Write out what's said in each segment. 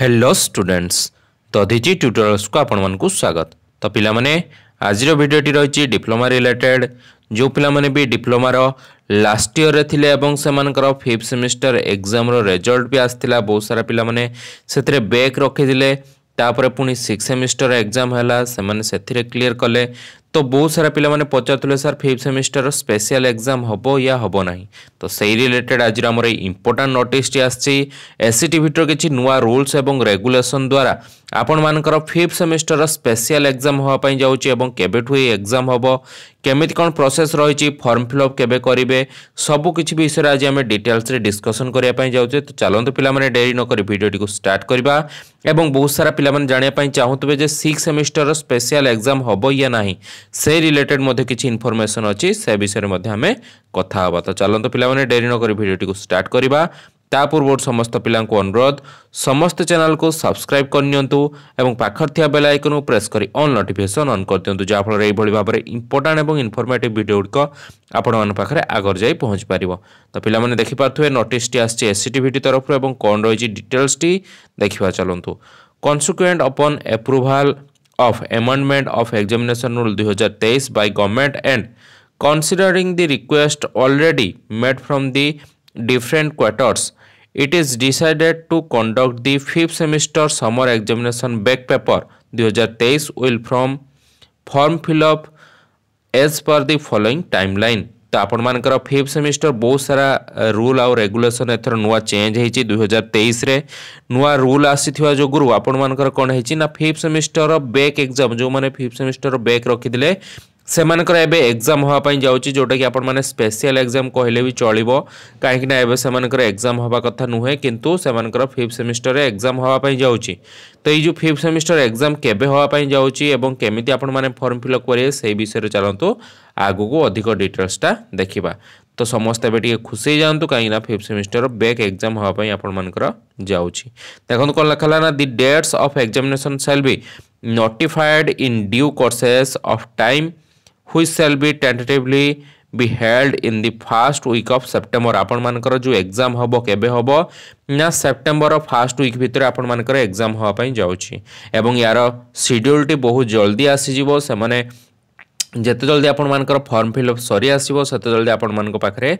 Hello students the धिजी tutorials को ଆପଣମାନଙ୍କୁ ସ୍ୱାଗତ ତ ପିଲାମାନେ ଆଜିର ଭିଡ଼ିଓଟି ରହିଛି ଡିପ୍ଲୋମା ରିଲେଟେଡ୍ ଯେଉଁ ପିଲାମାନେ ବି ଡିପ୍ଲୋମାର ଲାଷ୍ଟ ଇୟର୍ରେ ଥିଲେ ଏବଂ ସେମାନଙ୍କର ଫିଫ୍ଥ ସେମିଷ୍ଟର ଏକ୍ଜାମ୍ର ରେଜଲ୍ଟ ବି ଆସିଥିଲା ବହୁତ ସାରା ପିଲାମାନେ ସେଥିରେ ବ୍ୟାକ୍ ରଖିଥିଲେ ତାପରେ ପୁଣି ସିକ୍ସ ସେମିଷ୍ଟର ଏକ୍ଜାମ୍ ହେଲା ସେମାନେ ସେଥିରେ କ୍ଲିଅର୍ କଲେ তো ବହୁତ ସାରା ପିଲାମାନେ ପଚାରୁଥିଲେ ସାର୍ ଫିଫ୍ଥ ସେମିଷ୍ଟରର ସ୍ପେଶିଆଲ ଏକ୍ଜାମ୍ ହେବ ୟା ହେବ ନାହିଁ ତ ସେଇ ରିଲେଟେଡ୍ ଆଜିର ଆମର ଏଇ ଇମ୍ପୋର୍ଟାଣ୍ଟ ନୋଟିସ୍ଟି ଆସିଛି ଏସ୍ସିଟିଭିଟିର କିଛି ନୂଆ ରୁଲ୍ସ ଏବଂ ରେଗୁଲେସନ୍ ଦ୍ୱାରା ଆପଣମାନଙ୍କର ଫିଫ୍ଥ ସେମିଷ୍ଟରର ସ୍ପେଶିଆଲ ଏକ୍ଜାମ୍ ହେବା ପାଇଁ ଯାଉଛି ଏବଂ କେବେଠୁ ଏଇ ଏକ୍ଜାମ୍ ହେବ କେମିତି କ'ଣ ପ୍ରୋସେସ୍ ରହିଛି ଫର୍ମ ଫିଲ୍ଅପ୍ କେବେ କରିବେ ସବୁ କିଛି ବିଷୟରେ ଆଜି ଆମେ ଡିଟେଲ୍ସରେ ଡିସ୍କସନ୍ କରିବା ପାଇଁ ଯାଉଛେ ତ ଚାଲନ୍ତୁ ପିଲାମାନେ ଡେରି ନକରି ଭିଡ଼ିଓଟିକୁ ଷ୍ଟାର୍ଟ କରିବା ଏବଂ ବହୁତ ସାରା ପିଲାମାନେ ଜାଣିବା ପାଇଁ ଚାହୁଁଥିବେ ଯେ ସିକ୍ସ ସେମିଷ୍ଟରର ସ୍ପେଶିଆଲ ଏକ୍ଜାମ୍ ହେବ ୟା ନାହିଁ সে রিলেটেড মধ্যে কিছু ইনফরমেশন অছি সে বিষয়ে মধ্যে আমি কথা হবা তো চলন্তু পিলামানে ডেরি নকরি ভিডিওটি স্টার্ট করিবা ତା ପୂର୍ବରୁ ସମସ୍ତ ପିଲାଙ୍କୁ ଅନୁରୋଧ ସମସ୍ତ ଚ୍ୟାନେଲକୁ ସବସ୍କ୍ରାଇବ୍ କରିନିଅନ୍ତୁ ଏବଂ ପାଖରେ ଥିବା ବେଲ୍ ଆଇକନ୍କୁ ପ୍ରେସ୍ କରି ଅନ୍ ନୋଟିଫିକେସନ୍ ଅନ୍ କରିଦିଅନ୍ତୁ ଯାହାଫଳରେ ଏଇଭଳି ଭାବରେ ଇମ୍ପୋର୍ଟାଣ୍ଟ ଏବଂ ଇନଫର୍ମେଟିଭ୍ ଭିଡ଼ିଓଗୁଡ଼ିକ ଆପଣମାନଙ୍କ ପାଖରେ ଆଗରେ ଯାଇ ପହଞ୍ଚିପାରିବ ତ ପିଲାମାନେ ଦେଖିପାରୁଥିବେ ନୋଟିସ୍ଟି ଆସିଛି ଏସ୍ ସି ଟିଭିଟି ତରଫରୁ ଏବଂ କ'ଣ ରହିଛି ଡିଟେଲ୍ସଟି ଦେଖିବା ଚାଲନ୍ତୁ consequent upon approval of Amendment of Examination Rule 2023 by government and considering the request already made from the different quarters, it is decided to conduct the fifth semester summer examination back paper 2023 will from form fill up as per the following timeline. ତ ଆପଣମାନଙ୍କର fifth semester ବହୁତ ସାରା rule ଆଉ regulation ଏଥର ନୂଆ change ହେଇଛି ଦୁଇହଜାର ତେଇଶରେ ନୂଆ rule ଆସିଥିବା ଯୋଗୁଁ ଆପଣମାନଙ୍କର କ'ଣ ହେଇଛି ନା ଫିଫ୍ଥ ସେମିଷ୍ଟରର ବ୍ୟାକ୍ ଏକ୍ଜାମ୍ ଯେଉଁମାନେ ଫିଫ୍ଥ ସେମିଷ୍ଟରର ବ୍ୟାକ୍ ରଖିଥିଲେ ସେମାନଙ୍କର ଏବେ ଏକ୍ଜାମ୍ ହେବା ପାଇଁ ଯାଉଛି ଯେଉଁଟାକି ଆପଣମାନେ ସ୍ପେଶିଆଲ୍ ଏକ୍ଜାମ୍ କହିଲେ ବି ଚଳିବ କାହିଁକିନା ଏବେ ସେମାନଙ୍କର ଏକ୍ଜାମ୍ ହେବା କଥା ନୁହେଁ କିନ୍ତୁ ସେମାନଙ୍କର ଫିଫ୍ଥ ସେମିଷ୍ଟରରେ ଏକ୍ଜାମ୍ ହେବା ପାଇଁ ଯାଉଛି ତ ଏଇ ଯେଉଁ ଫିଫ୍ଥ ସେମିଷ୍ଟର ଏକ୍ଜାମ୍ କେବେ ହେବା ପାଇଁ ଯାଉଛି ଏବଂ କେମିତି ଆପଣମାନେ ଫର୍ମ ଫିଲ୍ଅପ୍ କରିବେ ସେଇ ବିଷୟରେ ଚାଲନ୍ତୁ ଆଗକୁ ଅଧିକ ଡିଟେଲ୍ସଟା ଦେଖିବା ତ ସମସ୍ତେ ଏବେ ଟିକେ ଖୁସି ହେଇଯାଆନ୍ତୁ କାହିଁକିନା ଫିଫ୍ଥ ସେମିଷ୍ଟର ବ୍ୟାକ୍ ଏକ୍ଜାମ୍ ହେବା ପାଇଁ ଆପଣମାନଙ୍କର ଯାଉଛି ଦେଖନ୍ତୁ କ'ଣ ଲେଖା ହେଲା the dates of examination shall be notified in due courses of time which shall be tentatively be held in the first week of September आपण मानकर जो एग्जाम हबो केबे हबो ना सेप्टेम्बर फास्ट वीक भितर आपण मानकर एग्जाम हवा पई जाउची एवं यार शेड्यूल टी बहुत जल्दी आसी जिवो से माने ଯେତେ ଜଲ୍ଦି ଆପଣମାନଙ୍କର ଫର୍ମ ଫିଲ୍ଅପ୍ ସରିଆସିବ ସେତେ ଜଲ୍ଦି ଆପଣମାନଙ୍କ ପାଖରେ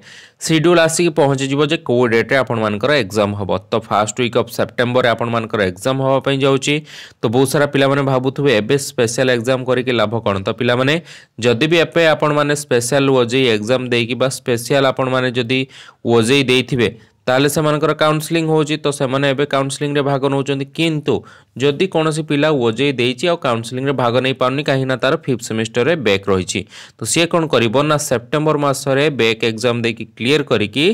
ସିଡ୍ୟୁଲ୍ ଆସିକି ପହଞ୍ଚିଯିବ ଯେ କେଉଁ ଡେଟ୍ରେ ଆପଣମାନଙ୍କର ଏକ୍ଜାମ୍ ହେବ ତ ଫାର୍ଷ୍ଟ ୱିକ୍ ଅଫ୍ ସେପ୍ଟେମ୍ବରରେ ଆପଣମାନଙ୍କର ଏକ୍ଜାମ୍ ହେବା ପାଇଁ ଯାଉଛି ତ ବହୁତ ସାରା ପିଲାମାନେ ଭାବୁଥିବେ ଏବେ ସ୍ପେଶାଲ୍ ଏକ୍ଜାମ୍ କରିକି ଲାଭ କ'ଣ ତ ପିଲାମାନେ ଯଦି ବି ଏବେ ଆପଣମାନେ ସ୍ପେଶାଲ୍ ଓଜେଇ ଏକ୍ଜାମ୍ ଦେଇକି ବା ସ୍ପେଶାଲ୍ ଆପଣମାନେ ଯଦି ଓଜେଇ ଦେଇଥିବେ ତାହେଲେ ସେମାନଙ୍କର କାଉନ୍ସେଲିଂ ହେଉଛି ତ ସେମାନେ ଏବେ କାଉନ୍ସେଲିଂରେ ଭାଗ ନେଉଛନ୍ତି କିନ୍ତୁ ଯଦି କୌଣସି ପିଲା ଓଜେଇ ଦେଇଛି ଆଉ କାଉନ୍ସେଲିଂରେ ଭାଗ ନେଇପାରୁନି କାହିଁକିନା ତା'ର ଫିଫ୍ଥ ସେମିଷ୍ଟରରେ ବ୍ୟାକ୍ ରହିଛି ତ ସିଏ କ'ଣ କରିବ ନା ସେପ୍ଟେମ୍ବର ମାସରେ ବ୍ୟାକ୍ ଏକ୍ଜାମ୍ ଦେଇକି କ୍ଲିଅର୍ କରିକି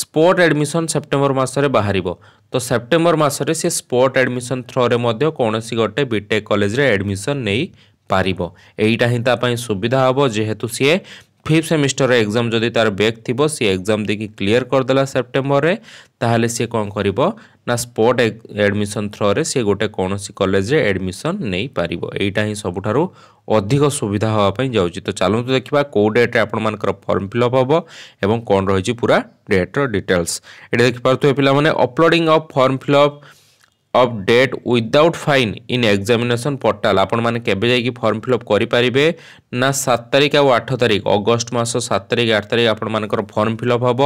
ସ୍ପୋର୍ଟ ଆଡ଼ମିସନ୍ ସେପ୍ଟେମ୍ବର ମାସରେ ବାହାରିବ ତ ସେପ୍ଟେମ୍ବର ମାସରେ ସିଏ ସ୍ପୋର୍ଟ ଆଡ଼ମିସନ୍ ଥ୍ରୋରେ ମଧ୍ୟ କୌଣସି ଗୋଟେ ବିଟେକ୍ କଲେଜରେ ଆଡ଼ମିସନ୍ ନେଇପାରିବ ଏଇଟା ହିଁ ତା ପାଇଁ ସୁବିଧା ହେବ ଯେହେତୁ ସିଏ ফিফ সেমিস্টর এক্সাম যদি তার বেক থিব সে এক্সাম দেখি ক্লিয়ার করদেলা সেপ্টেম্বরের তাহলে সে কম করব না স্পট এডমিশন থ্রুরে সে গোটে কৌশি কলেজে এডমিশন নেইপার এইটা হি সবুঠার অধিক সুবিধা হওয়া যাচ্ছি তো চালু দেখা কেউ ডেট্রে আপনার ফর্ম ফিল অপ হব এবং কম রয়েছে পুরা ডেট্র ডিটেলস এটা দেখিপারে পিলা মানে uploading of form fill up of date without fine in examination portal ଆପଣମାନେ କେବେ ଯାଇକି ଫର୍ମ ଫିଲ୍ଅପ୍ କରିପାରିବେ ନା ସାତ ତାରିଖ ଆଉ ଆଠ ତାରିଖ ଅଗଷ୍ଟ ମାସ ସାତ ତାରିଖ ଆଠ ତାରିଖ ଆପଣମାନଙ୍କର ଫର୍ମ ଫିଲ୍ଅପ୍ ହେବ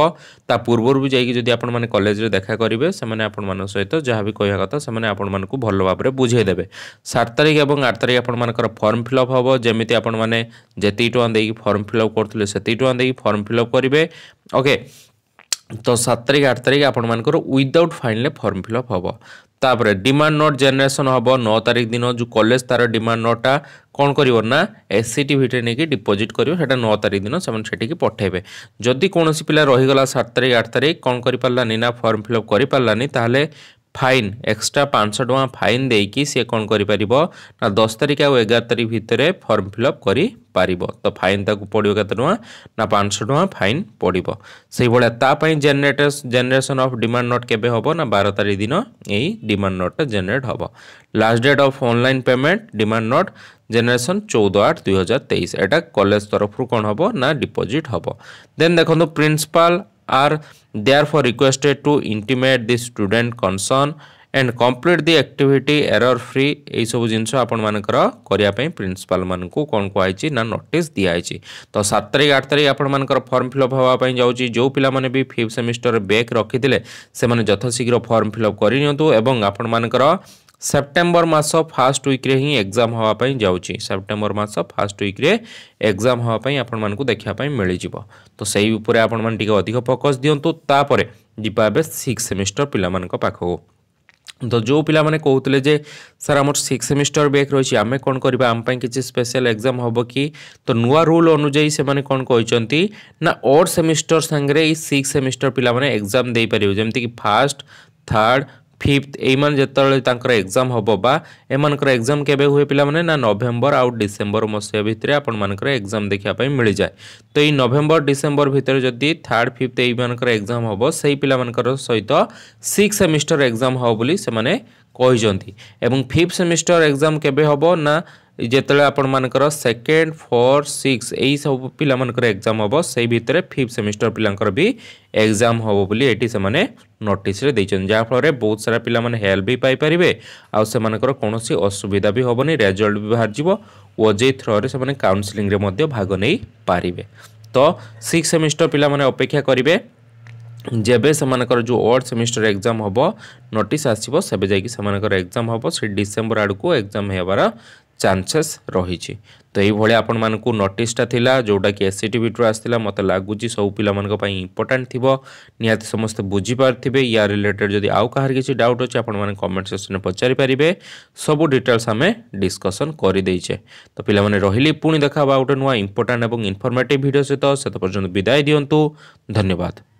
ତା ପୂର୍ବରୁ ବି ଯାଇକି ଯଦି ଆପଣମାନେ କଲେଜରେ ଦେଖା କରିବେ ସେମାନେ ଆପଣମାନଙ୍କ ସହିତ ଯାହା ବି କହିବା କଥା ସେମାନେ ଆପଣମାନଙ୍କୁ ଭଲ ଭାବରେ ବୁଝାଇ ଦେବେ ସାତ ତାରିଖ ଏବଂ ଆଠ ତାରିଖ ଆପଣମାନଙ୍କର ଫର୍ମ ଫିଲ୍ଅପ୍ ହେବ ଯେମିତି ଆପଣମାନେ ଯେତିକି ଟଙ୍କା ଦେଇକି ଫର୍ମ ଫିଲ୍ଅପ୍ କରୁଥିଲେ ସେତିକି ଟଙ୍କା ଦେଇକି ଫର୍ମ ଫିଲ୍ଅପ୍ କରିବେ ଓକେ ତ ସାତ ତାରିଖ ଆଠ ତାରିଖ ଆପଣମାନଙ୍କର ୱିଦାଉଟ୍ ଫାଇନ୍ରେ ଫର୍ମ ଫିଲ୍ଅପ୍ ହେବ ତାପରେ ଡିମାଣ୍ଡ ନୋଟ୍ ଜେନେରେସନ୍ ହେବ ନଅ ତାରିଖ ଦିନ ଯେଉଁ କଲେଜ ତା'ର ଡିମାଣ୍ଡ ନୋଟ୍ଟା କ'ଣ କରିବ ନା ଏସ୍ ସି ଟିଭିରେ ନେଇକି ଡିପୋଜିଟ୍ କରିବ ସେଇଟା ନଅ ତାରିଖ ଦିନ ସେମାନେ ସେଠିକି ପଠାଇବେ ଯଦି କୌଣସି ପିଲା ରହିଗଲା ସାତ ତାରିଖ ଆଠ ତାରିଖ କ'ଣ କରିପାରିଲାନି ନା ଫର୍ମ ଫିଲ୍ଅପ୍ କରିପାରିଲାନି ତାହେଲେ ফাইন এক্সট্রা পাঁচশহ টাকা ফাইন দিয়ে সে কম করে না দশ তারিখ আগার তারিখ ভিতরে ফর্ম ফিল আপ করে পারিব তো ফাইন তাকে পড়ব কত টাকা না পাঁচশো টাকা ফাইন পড়ব সেইভাবে তাপাই generator generation of demand note কেবে হব না বার তারিখ দিন এই ডিমান্ড নোটটা জেনারেট হব last date of online payment demand note generation চৌদ আট দুই হাজার তেইশ এটা কলেজ তরফর কম হব না ডিপোজিট হব দেন দেখুন principal are are for requested to intimate the student concern and complete the activity error free you जिन आपर करने प्रिंसिपाल मानक कौन कहुई ना नोटिस दिखाई तो सात तारीख आठ तारीख आपर फर्म फिलअप हाँपाई जाऊँगी जो पाने भी फिफ्थ सेमिस्टर बैक रखी से यथशीघ्र फर्म फिलअप करनी आपण करपर ସେପ୍ଟେମ୍ବର ମାସ ଫାର୍ଷ୍ଟ ୱିକ୍ରେ ହିଁ ଏକ୍ଜାମ୍ ହେବା ପାଇଁ ଯାଉଛି ସେପ୍ଟେମ୍ବର ମାସ ଫାର୍ଷ୍ଟ ୱିକ୍ରେ ଏକ୍ଜାମ୍ ହେବା ପାଇଁ ଆପଣମାନଙ୍କୁ ଦେଖିବା ପାଇଁ ମିଳିଯିବ ତ ସେଇ ଉପରେ ଆପଣମାନେ ଟିକେ ଅଧିକ ଫୋକସ୍ ଦିଅନ୍ତୁ ତାପରେ ଯିବା ଏବେ ସିକ୍ସ ସେମିଷ୍ଟର ପିଲାମାନଙ୍କ ପାଖକୁ ତ ଯେଉଁ ପିଲାମାନେ କହୁଥିଲେ ଯେ ସାର୍ ଆମର ସିକ୍ସ ସେମିଷ୍ଟର ବ୍ୟାକ୍ ରହିଛି ଆମେ କ'ଣ କରିବା ଆମ ପାଇଁ କିଛି ସ୍ପେଶାଲ ଏକ୍ଜାମ୍ ହେବ କି ତ ନୂଆ ରୁଲ୍ ଅନୁଯାୟୀ ସେମାନେ କ'ଣ କହିଛନ୍ତି ନା ଅଡ୍ ସେମିଷ୍ଟର ସାଙ୍ଗରେ ଏଇ ସିକ୍ସ ସେମିଷ୍ଟର ପିଲାମାନେ ଏକ୍ଜାମ୍ ଦେଇପାରିବେ ଯେମିତିକି ଫାର୍ଷ୍ଟ ଥାର୍ଡ଼ ফিফ্থ এইমানে যেতবে তাঁর এক্সাম হব বা এমনকর এক্সাম কেবে হুয়ে পিলা মানে না নভেম্বর আউ ডিসেম্বর মশিয়া ভিতরে আপনার এক্সাম দেখা মিলে যায় তো এই নভেম্বর ডিসেম্বর ভিতরে যদি থার্ড ফিফ্থ এইমানকর এক্সাম হব সেই পিলামানকর সহিত সিক্স সেমিস্টার এক্সাম হব বলে সে କହିଛନ୍ତି ଏବଂ ଫିଫ୍ଥ ସେମିଷ୍ଟର ଏକ୍ଜାମ୍ କେବେ ହେବ ନା ଯେତେବେଳେ ଆପଣମାନଙ୍କର ସେକେଣ୍ଡ ଫୋର୍ ସିକ୍ସ ଏହିସବୁ ପିଲାମାନଙ୍କର ଏକ୍ଜାମ୍ ହେବ ସେଇ ଭିତରେ ଫିଫ୍ଥ ସେମିଷ୍ଟର ପିଲାଙ୍କର ବି ଏକ୍ଜାମ୍ ହେବ ବୋଲି ଏଠି ସେମାନେ ନୋଟିସ୍ରେ ଦେଇଛନ୍ତି ଯାହାଫଳରେ ବହୁତ ସାରା ପିଲାମାନେ ହେଲ୍ପ ବି ପାଇପାରିବେ ଆଉ ସେମାନଙ୍କର କୌଣସି ଅସୁବିଧା ବି ହେବନି ରେଜଲ୍ଟ ବି ବାହାରିଯିବ ଓଜେଇ ଥ୍ରୋରେ ସେମାନେ କାଉନ୍ସିଲିଂରେ ମଧ୍ୟ ଭାଗ ନେଇପାରିବେ ତ ସିକ୍ସ ସେମିଷ୍ଟର ପିଲାମାନେ ଅପେକ୍ଷା କରିବେ ଯେବେ ସେମାନଙ୍କର ଯେଉଁ ଅର୍ଥ ସେମିଷ୍ଟର ଏକ୍ଜାମ୍ ହେବ ନୋଟିସ୍ ଆସିବ ସେବେ ଯାଇକି ସେମାନଙ୍କର ଏକ୍ଜାମ୍ ହେବ ସେ ଡିସେମ୍ବର ଆଡ଼କୁ ଏକ୍ଜାମ୍ ହେବାର ଚାନ୍ସେସ୍ ରହିଛି ତ ଏଇଭଳି ଆପଣମାନଙ୍କୁ ନୋଟିସ୍ଟା ଥିଲା ଯେଉଁଟାକି ଏସ୍ ସି ଟିଭିଠୁ ଆସିଥିଲା ମୋତେ ଲାଗୁଛି ସବୁ ପିଲାମାନଙ୍କ ପାଇଁ ଇମ୍ପୋର୍ଟାଣ୍ଟ ଥିବ ନିହାତି ସମସ୍ତେ ବୁଝିପାରୁଥିବେ ୟା ରିଲେଟେଡ୍ ଯଦି ଆଉ କାହାର କିଛି ଡାଉଟ୍ ଅଛି ଆପଣମାନେ କମେଣ୍ଟ ସେକ୍ସନରେ ପଚାରିପାରିବେ ସବୁ ଡିଟେଲ୍ସ ଆମେ ଡିସ୍କସନ୍ କରିଦେଇଛେ ତ ପିଲାମାନେ ରହିଲି ପୁଣି ଦେଖା ହେବ ଆଉ ଗୋଟେ ନୂଆ ଇମ୍ପୋର୍ଟାଣ୍ଟ ଏବଂ ଇନଫର୍ମେଟିଭ୍ ଭିଡ଼ିଓ ସହିତ ସେତେ ପର୍ଯ୍ୟନ୍ତ ବିଦାୟ ଦିଅନ୍ତୁ ଧନ୍ୟବାଦ